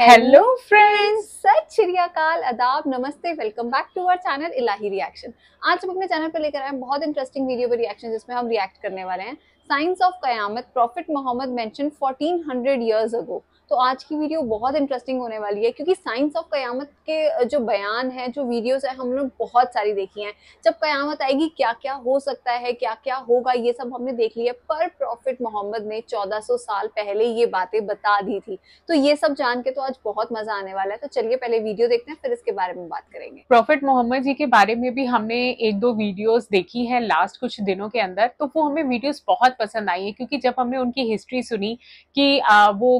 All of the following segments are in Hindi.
हेलो फ्रेंड्स सच श्री अदाब नमस्ते welcome back to our channel Ilahi reaction आज हम अपने चैनल पर लेकर आए बहुत इंटरेस्टिंग वीडियो पर रिएक्शन जिसमें हम रिएक्ट करने वाले हैं साइंस ऑफ कयामत prophet Muhammad mention 1400 years ago तो आज की वीडियो बहुत इंटरेस्टिंग होने वाली है क्योंकि साइंस ऑफ क़यामत के जो बयान है जो वीडियोस है हम लोग बहुत सारी देखी हैं जब क़यामत आएगी क्या क्या हो सकता है क्या क्या होगा ये सब हमने देख लिया पर प्रॉफिट मोहम्मद ने 1400 साल पहले ये बातें बता दी थी तो ये सब जान के तो आज बहुत मज़ा आने वाला है तो चलिए पहले वीडियो देखते हैं फिर इसके बारे में बात करेंगे प्रॉफिट मोहम्मद जी के बारे में भी हमने एक दो वीडियोज देखी है लास्ट कुछ दिनों के अंदर तो वो हमें वीडियो बहुत पसंद आई है क्योंकि जब हमने उनकी हिस्ट्री सुनी कि वो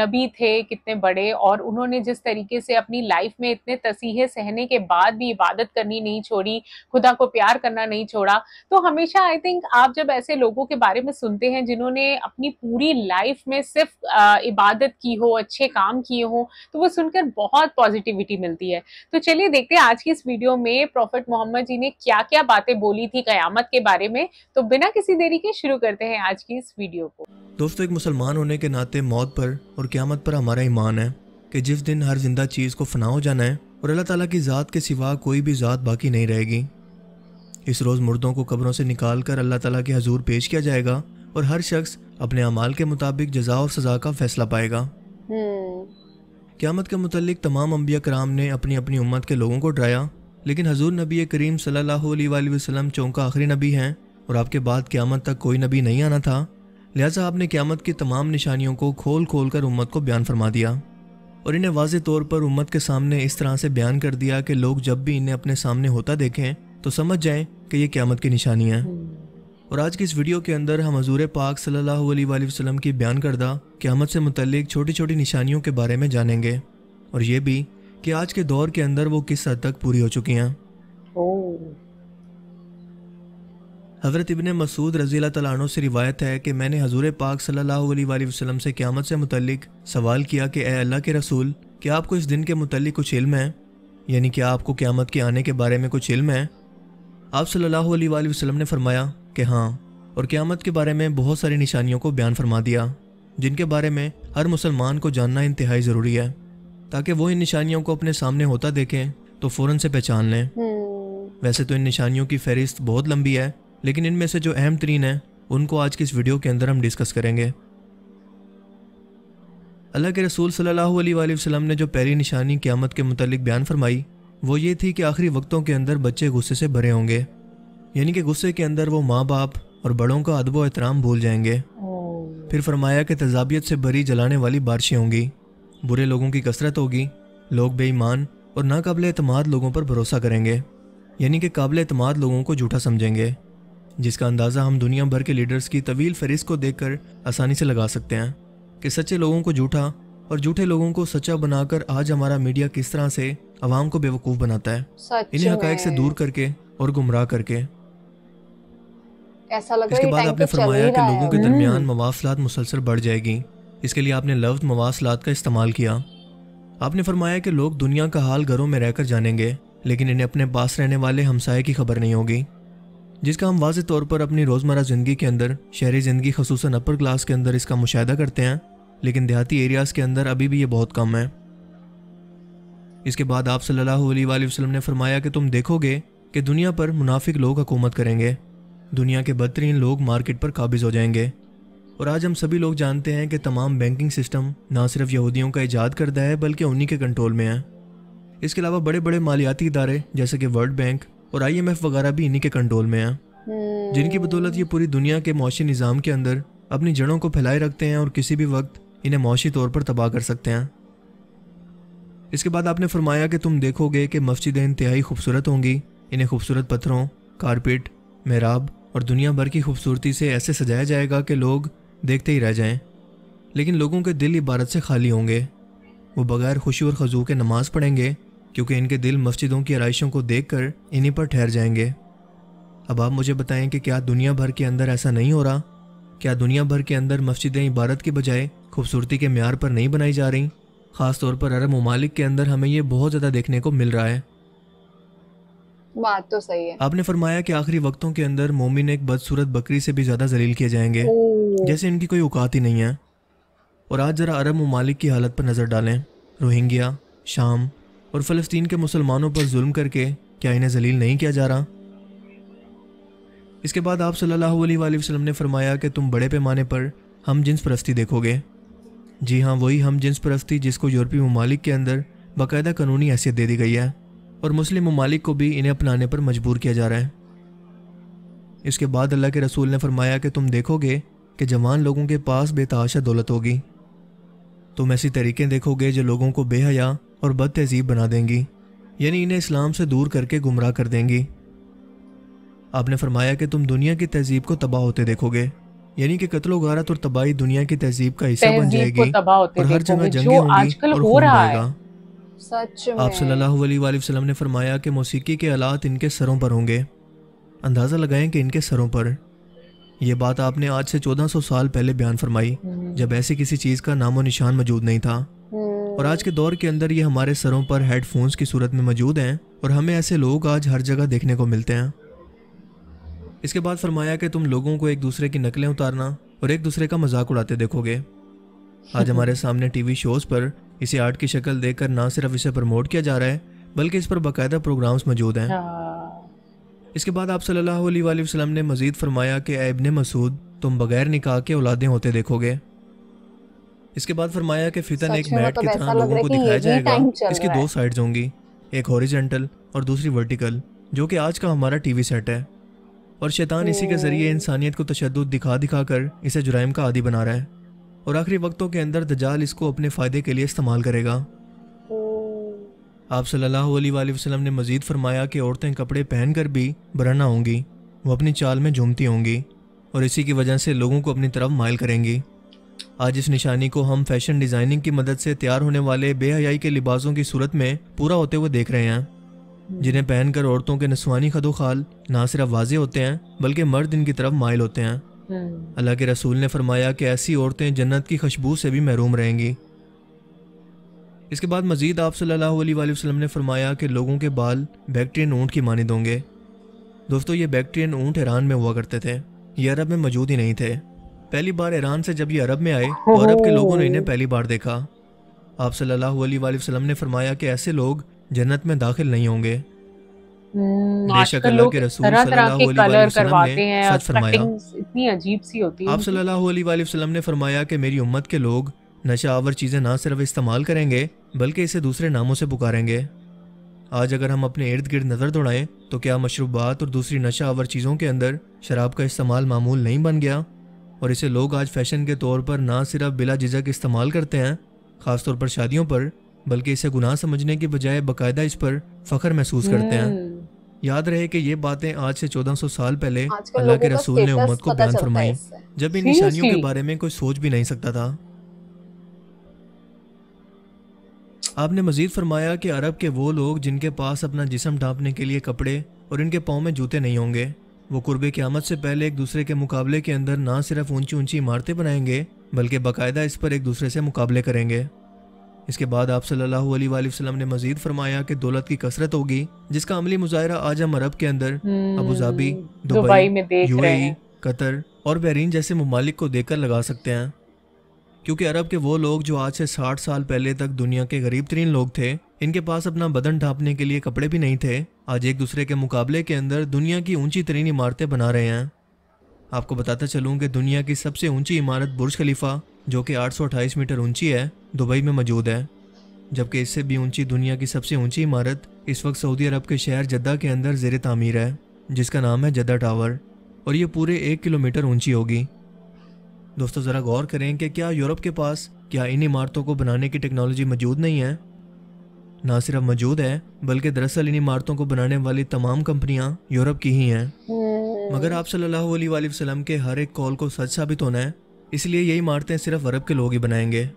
नबी थे कितने बड़े और उन्होंने जिस तरीके से अपनी लाइफ में इतने तसीहे सहने के बाद भी इबादत करनी नहीं छोड़ी खुदा को प्यार करना नहीं छोड़ा तो हमेशा आई थिंक आप जब ऐसे लोगों के बारे में सुनते हैं जिन्होंने अपनी पूरी लाइफ में सिर्फ इबादत की हो अच्छे काम किए हों तो वो सुनकर बहुत पॉजिटिविटी मिलती है तो चलिए देखते हैं आज की इस वीडियो में प्रॉफिट मोहम्मद जी ने क्या क्या बातें बोली थी कयामत के बारे में तो बिना किसी देरी के शुरू करते हैं आज की इस वीडियो को दोस्तों एक मुसलमान होने के नाते मौत पर और क़्यामत पर हमारा ईमान है कि जिस दिन हर जिंदा चीज़ को फना हो जाना है और अल्लाह ताला की ज़ात के सिवा कोई भी ज़ात बाकी नहीं रहेगी इस रोज़ मुर्दों को कब्रों से निकाल कर अल्लाह ताला के हजूर पेश किया जाएगा और हर शख्स अपने अमाल के मुताबिक जजा और सज़ा का फैसला पाएगा हम्म। क़्यामत के मतलब तमाम अम्बिया कराम ने अपनी अपनी उम्मत के लोगों को डराया लेकिन हजूर नबी करीम सल वसलम चौंका आखिरी नबी हैं और आपके बाद क़्यामत तक कोई नबी नहीं आना था लिहाजा आपने क्यामत की तमाम निशानियों को खोल खोल कर उम्मत को बयान फरमा दिया और इन्हें वाज तौर पर उम्मत के सामने इस तरह से बयान कर दिया कि लोग जब भी इन्हें अपने सामने होता देखें तो समझ जाएं कि ये क्यामत की निशानी है और आज की इस वीडियो के अंदर हम हजूर पाक सल्लल्लाहु अलैहि वसल्लम की बयान करदा क्यामत से मुतलिक छोटी छोटी निशानियों के बारे में जानेंगे और ये भी कि आज के दौर के अंदर वो किस हद तक पूरी हो चुकी हैं हज़रत इबन मसूद रजी तैन से रिवायत है कि मैंने हजूर पाक सल्ला वसलम से क़्यामत से मुतलिक सवाल किया कि ए अल्लाह के रसूल क्या आपको इस दिन के मुतलिक कुछ इल्म है यानी क्या आपको क़्यामत के आने के बारे में कुछ इल्म है आप सल्ला वसलम ने फरमाया कि हाँ और क़्यामत के बारे में बहुत सारी निशानियों को बयान फरमा दिया जिनके बारे में हर मुसलमान को जानना इंतहाई ज़रूरी है ताकि वो इन निशानियों को अपने सामने होता देखें तो फ़ौरन से पहचान लें हम्म। वैसे तो इन निशानियों की फहरिस्त बहुत लंबी है लेकिन इनमें से जो अहम तरीन हैं उनको आज की इस वीडियो के अंदर हम डिस्कस करेंगे अल्लाह के रसूल सल्लल्लाहु अलैहि वसल्लम ने जो पहली निशानी क़्यामत के मतलब बयान फरमाई वो ये थी कि आखिरी वक्तों के अंदर बच्चे गुस्से से भरे होंगे यानी कि गुस्से के अंदर वो माँ बाप और बड़ों का अदब एहतराम भूल जाएंगे फिर फरमाया कि तजाबियत से भरी जलाने वाली बारिशें होंगी बुरे लोगों की कसरत होगी लोग बेईमान और नाकबले अतमाद लोगों पर भरोसा करेंगे यानी कि काबिल अतमाद लोगों को झूठा समझेंगे जिसका अंदाज़ा हम दुनिया भर के लीडर्स की तवील फहरिस्त को कर आसानी से लगा सकते हैं कि सच्चे लोगों को झूठा और झूठे लोगों को सच्चा बनाकर आज हमारा मीडिया किस तरह से आवाम को बेवकूफ़ बनाता है इन्हें हक से दूर करके और गुमराह करके ऐसा इसके बाद आपने तो फरमाया कि लोगों के हम्म। दरमियान मवासलात मुसलसल बढ़ जाएगी इसके लिए आपने लफ्ज़ मवासलात का इस्तेमाल किया आपने फरमाया कि लोग दुनिया का हाल घरों में रहकर जानेंगे लेकिन इन्हें अपने पास रहने वाले हमसाये की खबर नहीं होगी जिसका हम वाज तौर पर अपनी रोज़मर्रा ज़िंदगी के अंदर शहरी ज़िंदगी खसूस अपर क्लास के अंदर इसका मुशाह करते हैं लेकिन देहाती एरियाज़ के अंदर अभी भी ये बहुत कम है इसके बाद आप सल्लल्लाहु अलैहि वसल्लम ने फरमाया कि तुम देखोगे कि दुनिया पर मुनाफिक लोग हकूमत करेंगे दुनिया के बदतरीन लोग मार्केट पर काबिज हो जाएंगे और आज हम सभी लोग जानते हैं कि तमाम बैंकिंग सिस्टम ना सिर्फ यहूदियों का ईजाद करता है बल्कि उन्हीं के कंट्रोल में है इसके अलावा बड़े बड़े मालियाती इदारे जैसे कि वर्ल्ड बैंक और आईएमएफ वगैरह भी इन्हीं के कंट्रोल में है हम्म। जिनकी बदौलत ये पूरी दुनिया के मुशी निज़ाम के अंदर अपनी जड़ों को फैलाए रखते हैं और किसी भी वक्त इन्हें मौसी तौर पर तबाह कर सकते हैं इसके बाद आपने फरमाया कि तुम देखोगे कि मस्जिदें इंतहाई खूबसूरत होंगी इन्हें खूबसूरत पत्थरों कारपेट मेहराब और दुनिया भर की खूबसूरती से ऐसे सजाया जाएगा कि लोग देखते ही रह जाएं लेकिन लोगों के दिल इबारत से खाली होंगे वो बगैर खुशी और खजू के नमाज़ पढ़ेंगे क्योंकि इनके दिल मस्जिदों की आरइशों को कर इन्हीं पर ठहर जाएंगे अब आप मुझे बताएं कि क्या दुनिया भर के अंदर ऐसा नहीं हो रहा क्या दुनिया भर के अंदर मस्जिदें इबारत के बजाय खूबसूरती के मैार पर नहीं बनाई जा रही ख़ास तौर पर अरब ममालिक के अंदर हमें ये बहुत ज़्यादा देखने को मिल रहा है बात तो सही है आपने फरमाया कि आखिरी वक्तों के अंदर मोमिन एक बदसूरत बकरी से भी ज़्यादा जलील किए जाएंगे जैसे इनकी कोई औकात ही नहीं है और आज ज़रा अरब ममालिक की हालत पर नज़र डालें रोहिंग्या शाम और फ़लस्तीन के मुसलमानों पर जुल्म करके क्या इन्हें जलील नहीं किया जा रहा इसके बाद आप सल्लल्लाहु अलैहि वसल्लम ने फरमाया कि तुम बड़े पैमाने पर हम जिन्स परस्ती देखोगे जी हाँ वही हम जिन्स परस्ती जिसको यूरोपीय ममालिक के अंदर बाकायदा कानूनी हैसियत दे दी गई है और मुस्लिम ममालिक को भी इन्हें अपनाने पर मजबूर किया जा रहा है इसके बाद अल्लाह के रसूल ने फरमाया कि तुम देखोगे कि जवान लोगों के पास बेताशा दौलत होगी तुम ऐसी तरीक़े देखोगे जो लोगों को बेहया और बद तहजीब बना देंगी यानी इन्हें इस्लाम से दूर करके गुमराह कर देंगी आपने फरमाया कि तुम दुनिया की तहजीब को तबाह होते देखोगे यानी कि कत्लो गारत और तबाही दुनिया की तहजीब का हिस्सा बन जाएगी और हर जगह जंगे होंगी और खून बहेगा आप सल्लल्लाहु अलैहि वसल्लम ने फरमाया कि मौसीकी के आलात इनके सरों पर होंगे अंदाज़ा लगाएं कि इनके सरों पर यह बात आपने आज से 1400 साल पहले बयान फरमाई हम्म। जब ऐसी किसी चीज़ का नामो निशान मौजूद नहीं था और आज के दौर के अंदर ये हमारे सरों पर हेडफोन्स की सूरत में मौजूद हैं और हमें ऐसे लोग आज हर जगह देखने को मिलते हैं इसके बाद फरमाया कि तुम लोगों को एक दूसरे की नकलें उतारना और एक दूसरे का मजाक उड़ाते देखोगे आज हमारे सामने टीवी शोज़ पर इसे आर्ट की शक्ल देकर ना सिर्फ इसे प्रमोट किया जा रहा है बल्कि इस पर बाकायदा प्रोग्राम्स मौजूद हैं हाँ। इसके बाद आप सल्लल्लाहु अलैहि वसल्लम ने मजीद फरमाया कि इब्ने मसूद तुम बगैर निकाह के औलादें होते देखोगे इसके बाद फरमाया कि फितन एक मैट मतलब की तरह लोगों को दिखाया जाएगा इसकी दो साइड होंगी एक हॉरिजेंटल और दूसरी वर्टिकल जो कि आज का हमारा टीवी सेट है और शैतान इसी के जरिए हम्म। इंसानियत को तशद दिखा दिखा कर इसे जुराइम का आदि बना रहा है और आखिरी वक्तों के अंदर दजाल इसको अपने फ़ायदे के लिए इस्तेमाल करेगा हम्म। आप सल्लल्लाहु अलैहि वसल्लम ने मज़ीद फरमाया कि औरतें कपड़े पहनकर भी बरना होंगी वो अपनी चाल में झूमती होंगी और इसी की वजह से लोगों को अपनी तरफ मायल करेंगी आज इस निशानी को हम फैशन डिजाइनिंग की मदद से तैयार होने वाले बेहयाई के लिबासों की सूरत में पूरा होते हुए देख रहे हैं जिन्हें पहनकर औरतों के नस्वानी खदोखाल ना सिर्फ वाजे होते हैं बल्कि मर्द इनकी तरफ मायल होते हैं हम्म। अल्लाह के रसूल ने फरमाया कि ऐसी औरतें जन्नत की खुशबू से भी महरूम रहेंगी इसके बाद मजीद आप वसल्लम ने फरमाया कि लोगों के बाल बैक्ट्रियन ऊँट की मानद होंगे दोस्तों ये बैक्ट्रियन ऊँट ईरान में हुआ करते थे ये अरब में मौजूद ही नहीं थे पहली बार ईरान से जब ये अरब में आए तो अरब के लोगों ने इन्हें पहली बार देखा आप सल्लल्लाहु अलैहि वसल्लम ने फरमाया कि ऐसे लोग जन्नत में दाखिल नहीं होंगे हम्म, बेशक अल्लाह के रसूल सल्लल्लाहु अलैहि वसल्लम ने सच फरमाया इतनी अजीब सी होती है आप सल्लल्लाहु अलैहि वसल्लम ने फरमाया कि मेरी उम्मत के लोग नशा आवर चीज़ें ना सिर्फ इस्तेमाल करेंगे बल्कि इसे दूसरे नामों से पुकारेंगे आज अगर हम अपने इर्द गिर्द नज़र दौड़ाएं तो क्या मशरूबात और दूसरी नशा आवर चीज़ों के अंदर शराब का इस्तेमाल मामूल नहीं बन गया और इसे लोग आज फैशन के तौर पर ना सिर्फ बिला झिझक इस्तेमाल करते हैं ख़ासतौर पर शादियों पर बल्कि इसे गुनाह समझने के बजाय बाकायदा इस पर फ़ख्र महसूस करते हैं हम्म। याद रहे कि ये बातें आज से 1400 साल पहले अल्लाह के रसूल ने उम्मत को बयान फरमाई जब इन निशानियों के बारे में कोई सोच भी नहीं सकता था आपने मजीद फरमाया कि अरब के वो लोग जिनके पास अपना जिसम ढांपने के लिए कपड़े और इनके पाँव में जूते नहीं होंगे वो कुर्ब क्यामत से पहले एक दूसरे के मुकाबले के अंदर ना सिर्फ ऊंची ऊंची इमारतें बनाएंगे बल्कि बाकायदा इस पर एक दूसरे से मुकाबले करेंगे इसके बाद आप सल्लल्लाहु अलैहि वसल्लम ने मजीद फरमाया कि दौलत की कसरत होगी जिसका अमली मुजाहरा आज हम अरब के अंदर हम्म, Abu Dhabi Dubai, U UAE, Qatar और बहरीन जैसे ममालिक को देकर लगा सकते हैं क्योंकि अरब के वो लोग जो आज से 60 साल पहले तक दुनिया के गरीब तरीन लोग थे इनके पास अपना बदन ढांपने के लिए कपड़े भी नहीं थे आज एक दूसरे के मुकाबले के अंदर दुनिया की ऊंची तरीन इमारतें बना रहे हैं आपको बताता चलूँ कि दुनिया की सबसे ऊंची इमारत बुर्ज खलीफा जो कि आठ मीटर ऊंची है दुबई में मौजूद है जबकि इससे भी ऊंची दुनिया की सबसे ऊंची इमारत इस वक्त सऊदी अरब के शहर जद्दा के अंदर जेर तामीर है जिसका नाम है जद्दा टावर और ये पूरे एक किलोमीटर ऊंची होगी दोस्तों ज़रा गौर करें कि क्या यूरोप के पास क्या इन इमारतों को बनाने की टेक्नोलॉजी मौजूद नहीं है ना सिर्फ मौजूद है बल्कि दरअसल इन इमारतों को बनाने वाली तमाम कंपनियां यूरोप की ही हैं हम्म। मगर आप सल्लल्लाहु अलैहि वसल्लम के हर एक कॉल को सच साबित होना है इसलिए ये इमारतें सिर्फ अरब के लोग ही बनाएंगे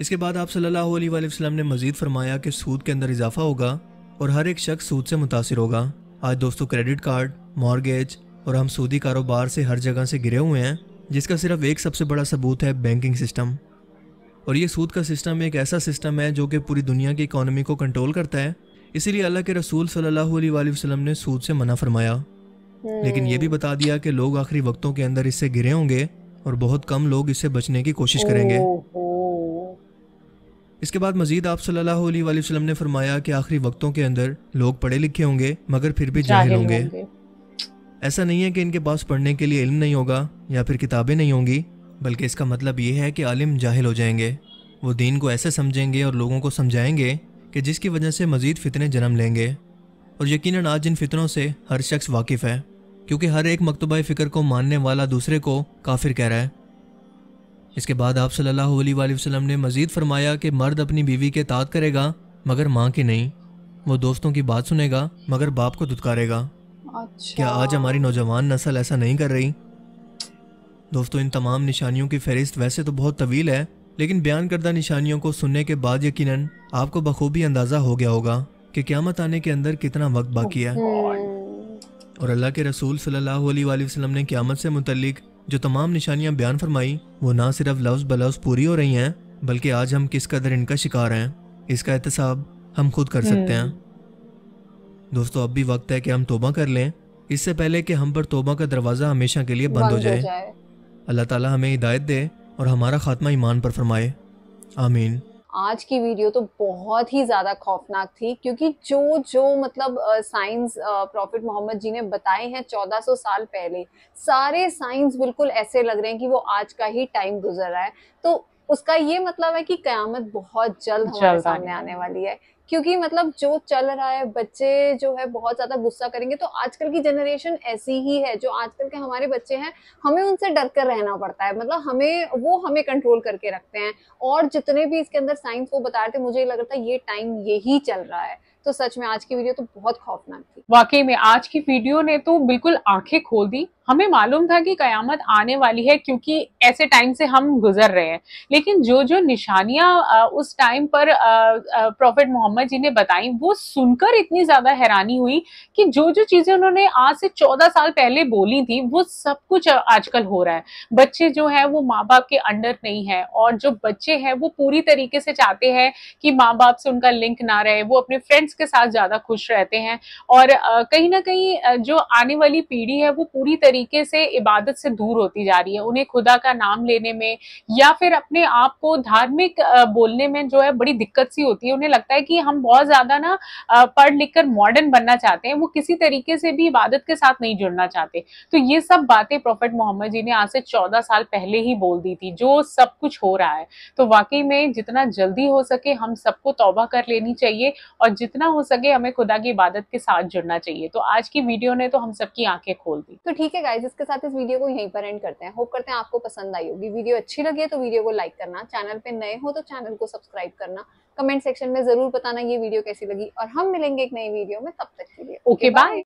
इसके बाद आप सल्लल्लाहु अलैहि वसल्लम ने मजीद फरमाया कि सूद के अंदर इजाफा होगा और हर एक शख्स सूद से मुतासर होगा आज दोस्तों क्रेडिट कार्ड मॉर्गेज और हम सूदी कारोबार से हर जगह से गिरे हुए हैं जिसका सिर्फ एक सबसे बड़ा सबूत है बैंकिंग सिस्टम और ये सूद का सिस्टम एक ऐसा सिस्टम है जो कि पूरी दुनिया की इकानमी को कंट्रोल करता है इसीलिए अल्लाह के रसूल सल्लल्लाहु अलैहि वसल्लम ने सूद से मना फरमाया लेकिन ये भी हम्म। बता दिया कि लोग आखिरी वक्तों के अंदर इससे गिरे होंगे और बहुत कम लोग इससे बचने की कोशिश करेंगे इसके बाद मजीद आप सल्लल्लाहु अलैहि वसल्लम ने फरमाया कि आखिरी वक्तों के अंदर लोग पढ़े लिखे होंगे मगर फिर भी जाहिल होंगे ऐसा नहीं है कि इनके पास पढ़ने के लिए इल्म नहीं होगा या फिर किताबें नहीं होंगी बल्कि इसका मतलब ये है कि आलिम जाहिल हो जाएंगे वो दीन को ऐसे समझेंगे और लोगों को समझाएंगे कि जिसकी वजह से मज़ीद फितने जन्म लेंगे और यकीनन आज इन फितनों से हर शख्स वाकिफ़ है क्योंकि हर एक मकतबा फ़िक्र को मानने वाला दूसरे को काफिर कह रहा है इसके बाद आप सल्लल्लाहु अलैहि वसल्लम ने मज़ीद फरमाया कि मर्द अपनी बीवी के तात करेगा मगर माँ की नहीं वो दोस्तों की बात सुनेगा मगर बाप को दुदकारेगा अच्छा। क्या आज हमारी नौजवान नस्ल ऐसा नहीं कर रही दोस्तों इन तमाम निशानियों की फहरिस्त वैसे तो बहुत तवील है लेकिन बयान करदा निशानियों को सुनने के बाद यकीनन आपको बखूबी अंदाज़ा हो गया होगा कि क्यामत आने के अंदर कितना वक्त बाकी है और अल्लाह के रसूल सल्लल्लाहु अलैहि वसल्लम ने क्यामत से मुतलिक जो तमाम निशानियां बयान फरमाई वो ना सिर्फ लफ्ज़ बलफ्ज़ पूरी हो रही हैं बल्कि आज हम किस कदर इनका शिकार हैं इसका एहतसाब हम खुद कर सकते हम्म। हैं दोस्तों अब भी वक्त है कि हम तोबा कर लें इससे पहले कि हम पर तोबा का दरवाज़ा हमेशा के लिए बंद हो जाए अल्लाह ताला हमें हिदायत दे और हमारा खात्मा ईमान पर फरमाए आमीन आज की वीडियो तो बहुत ही ज़्यादा खौफनाक थी क्योंकि जो जो मतलब साइंस प्रॉफिट मोहम्मद जी ने बताए हैं 1400 साल पहले सारे साइंस बिल्कुल ऐसे लग रहे हैं कि वो आज का ही टाइम गुजर रहा है तो उसका ये मतलब है कि कयामत बहुत जल्द हमारे सामने आने वाली है क्योंकि मतलब जो चल रहा है बच्चे जो है बहुत ज्यादा गुस्सा करेंगे तो आजकल की जनरेशन ऐसी ही है जो आजकल के हमारे बच्चे हैं हमें उनसे डर कर रहना पड़ता है मतलब हमें वो हमें कंट्रोल करके रखते हैं और जितने भी इसके अंदर साइंस वो बता रहे थे मुझे लग रहा था ये टाइम यही चल रहा है तो सच में आज की वीडियो तो बहुत खौफनाक थी वाकई में आज की वीडियो ने तो बिल्कुल आंखें खोल दी हमें मालूम था कि कयामत आने वाली है क्योंकि ऐसे टाइम से हम गुजर रहे हैं लेकिन जो जो निशानियां उस टाइम पर प्रॉफिट मोहम्मद जी ने बताई वो सुनकर इतनी ज्यादा हैरानी हुई कि जो जो चीजें उन्होंने आज से चौदह साल पहले बोली थी वो सब कुछ आजकल हो रहा है बच्चे जो है वो माँ बाप के अंडर नहीं है और जो बच्चे हैं वो पूरी तरीके से चाहते हैं कि माँ बाप से उनका लिंक ना रहे वो अपने फ्रेंड्स के साथ ज्यादा खुश रहते हैं और कहीं ना कहीं जो आने वाली पीढ़ी है वो पूरी तरीके से इबादत से दूर होती जा रही है उन्हें खुदा का नाम लेने में या फिर अपने आप को धार्मिक बोलने में जो है बड़ी दिक्कत सी होती है उन्हें लगता है कि हम बहुत ज़्यादा ना पढ़ लिख कर मॉडर्न बनना चाहते हैं वो किसी तरीके से भी इबादत के साथ नहीं जुड़ना चाहते तो ये सब बातें प्रोफेट मोहम्मद जी ने आज से चौदह साल पहले ही बोल दी थी जो सब कुछ हो रहा है तो वाकई में जितना जल्दी हो सके हम सबको तौबा कर लेनी चाहिए और जितना हो सके हमें खुदा की इबादत के साथ जुड़ना चाहिए तो आज की वीडियो ने तो हम सबकी आंखें खोल दी तो ठीक है है गाइज इसके साथ इस वीडियो को यहीं पर एंड करते हैं होप करते हैं आपको पसंद आई होगी वीडियो अच्छी लगी तो वीडियो को लाइक करना चैनल पे नए हो तो चैनल को सब्सक्राइब करना कमेंट सेक्शन में जरूर बताना ये वीडियो कैसी लगी और हम मिलेंगे एक नई वीडियो में तब तक के लिए ओके बाय